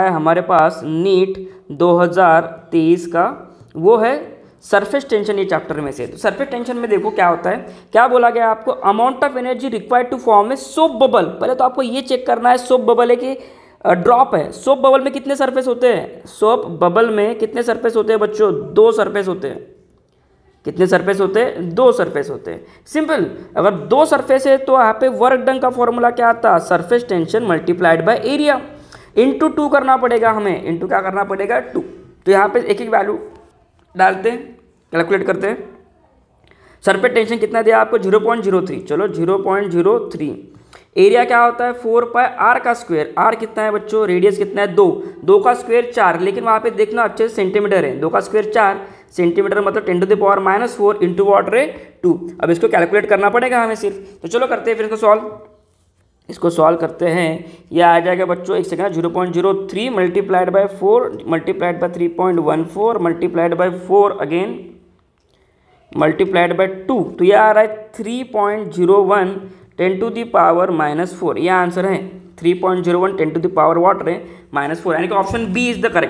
है हमारे पास नीट 2023 का वो है सरफेस टेंशन ये चैप्टर में से तो सरफेस टेंशन में देखो क्या होता है क्या बोला गया आपको amount of energy required to form a soap bubble पहले तो आपको ये चेक करना है सोप बबल है कि ड्रॉप है सोप बबल में कितने सरफेस होते हैं सोप बबल में कितने सरफेस होते हैं बच्चों दो सरफेस होते हैं कितने सरफेस होते हैं दो सरफेस होते हैं सिंपल अगर दो सरफेस है तो यहाँ पे वर्क डन का फॉर्मूला क्या आता है surface tension multiplied by area into two करना पड़ेगा हमें इंटू क्या करना पड़ेगा टू तो यहाँ पे एक एक वैल्यू डालते हैं कैलकुलेट करते हैं सर पे टेंशन कितना दिया आपको जीरो पॉइंट जीरो थ्री चलो zero point zero three area क्या होता है फोर पाए आर का स्क्वायर आर कितना है बच्चों रेडियस कितना है दो दो का स्क्वायर चार लेकिन वहाँ पे देखना अच्छे से सेंटीमीटर है दो का स्क्वायर चार सेंटीमीटर मतलब ten to the power minus four into water है टू अब इसको कैलकुलेट करना पड़ेगा हमें सिर्फ तो चलो करते हैं फिर इसको सॉल्व इसको सॉल्व करते हैं यह आ जाएगा बच्चों एक second zero point zero three multiplied by four multiplied by three point one four multiplied by four again multiplied by two तो यह आ रहा है three point zero one ten to the power minus four यह answer है three point zero one ten to the power water है minus four यानी कि option B is the correct